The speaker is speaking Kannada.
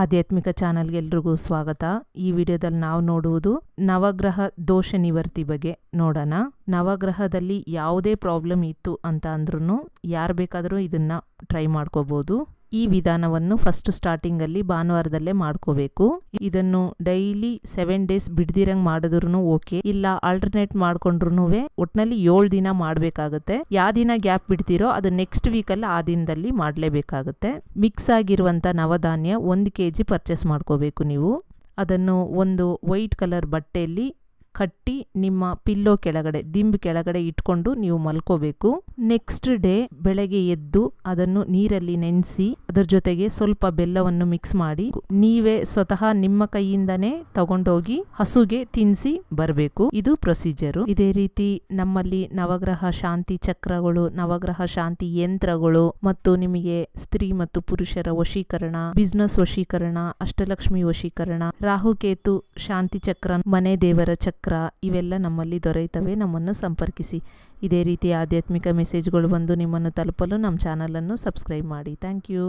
ಆಧ್ಯಾತ್ಮಿಕ ಚಾನಲ್ಗೆ ಎಲ್ರಿಗೂ ಸ್ವಾಗತ ಈ ವಿಡಿಯೋದಲ್ಲಿ ನಾವು ನೋಡುವುದು ನವಗ್ರಹ ದೋಷ ನಿವರ್ತಿ ಬಗ್ಗೆ ನೋಡೋಣ ನವಗ್ರಹದಲ್ಲಿ ಯಾವುದೇ ಪ್ರಾಬ್ಲಮ್ ಇತ್ತು ಅಂತ ಅಂದ್ರೂ ಯಾರು ಬೇಕಾದರೂ ಇದನ್ನು ಟ್ರೈ ಮಾಡ್ಕೋಬೋದು ಈ ವಿಧಾನವನ್ನು ಫಸ್ಟ್ ಸ್ಟಾರ್ಟಿಂಗಲ್ಲಿ ಭಾನುವಾರದಲ್ಲೇ ಮಾಡ್ಕೋಬೇಕು ಇದನ್ನು ಡೈಲಿ ಸೆವೆನ್ ಡೇಸ್ ಬಿಡ್ದಿರಂಗ್ ಮಾಡಿದ್ರು ಓಕೆ ಇಲ್ಲ ಆಲ್ಟರ್ನೇಟ್ ಮಾಡ್ಕೊಂಡ್ರು ಒಟ್ನಲ್ಲಿ ಏಳು ದಿನ ಮಾಡಬೇಕಾಗುತ್ತೆ ಯಾವ ದಿನ ಗ್ಯಾಪ್ ಬಿಡ್ತಿರೋ ಅದು ನೆಕ್ಸ್ಟ್ ವೀಕಲ್ಲಿ ಆ ದಿನದಲ್ಲಿ ಮಾಡಲೇಬೇಕಾಗುತ್ತೆ ಮಿಕ್ಸ್ ಆಗಿರುವಂಥ ನವಧಾನ್ಯ ಒಂದು ಕೆ ಜಿ ಪರ್ಚೇಸ್ ಮಾಡ್ಕೋಬೇಕು ನೀವು ಅದನ್ನು ಒಂದು ವೈಟ್ ಕಲರ್ ಬಟ್ಟೆಯಲ್ಲಿ ಕಟ್ಟಿ ನಿಮ್ಮ ಪಿಲ್ಲೋ ಕೆಳಗಡೆ ದಿಂಬ್ ಕೆಳಗಡೆ ಇಟ್ಕೊಂಡು ನೀವು ಮಲ್ಕೋಬೇಕು ನೆಕ್ಸ್ಟ್ ಡೇ ಬೆಳಗ್ಗೆ ಎದ್ದು ಅದನ್ನು ನೀರಲ್ಲಿ ನೆನೆಸಿ ಅದರ ಜೊತೆಗೆ ಸ್ವಲ್ಪ ಬೆಲ್ಲವನ್ನು ಮಿಕ್ಸ್ ಮಾಡಿ ನೀವೇ ಸ್ವತಃ ನಿಮ್ಮ ಕೈಯಿಂದನೇ ತಗೊಂಡೋಗಿ ಹಸುಗೆ ತಿನ್ಸಿ ಬರಬೇಕು ಇದು ಪ್ರೊಸೀಜರ್ ಇದೇ ರೀತಿ ನಮ್ಮಲ್ಲಿ ನವಗ್ರಹ ಶಾಂತಿ ಚಕ್ರಗಳು ನವಗ್ರಹ ಶಾಂತಿ ಯಂತ್ರಗಳು ಮತ್ತು ನಿಮಗೆ ಸ್ತ್ರೀ ಮತ್ತು ಪುರುಷರ ವಶೀಕರಣ ಬಿಸ್ನೆಸ್ ವಶೀಕರಣ ಅಷ್ಟಲಕ್ಷ್ಮಿ ವಶೀಕರಣ ರಾಹುಕೇತು ಶಾಂತಿ ಚಕ್ರ ಮನೆ ದೇವರ ಚಕ್ರ ಚಕ್ರ ಇವೆಲ್ಲ ನಮ್ಮಲ್ಲಿ ದೊರೆಯುತ್ತವೆ ನಮ್ಮನ್ನು ಸಂಪರ್ಕಿಸಿ ಇದೇ ರೀತಿಯ ಆಧ್ಯಾತ್ಮಿಕ ಮೆಸೇಜ್ಗಳು ಬಂದು ನಿಮ್ಮನ್ನು ತಲುಪಲು ನಮ್ಮ ಚಾನಲನ್ನು ಸಬ್ಸ್ಕ್ರೈಬ್ ಮಾಡಿ ಥ್ಯಾಂಕ್ ಯು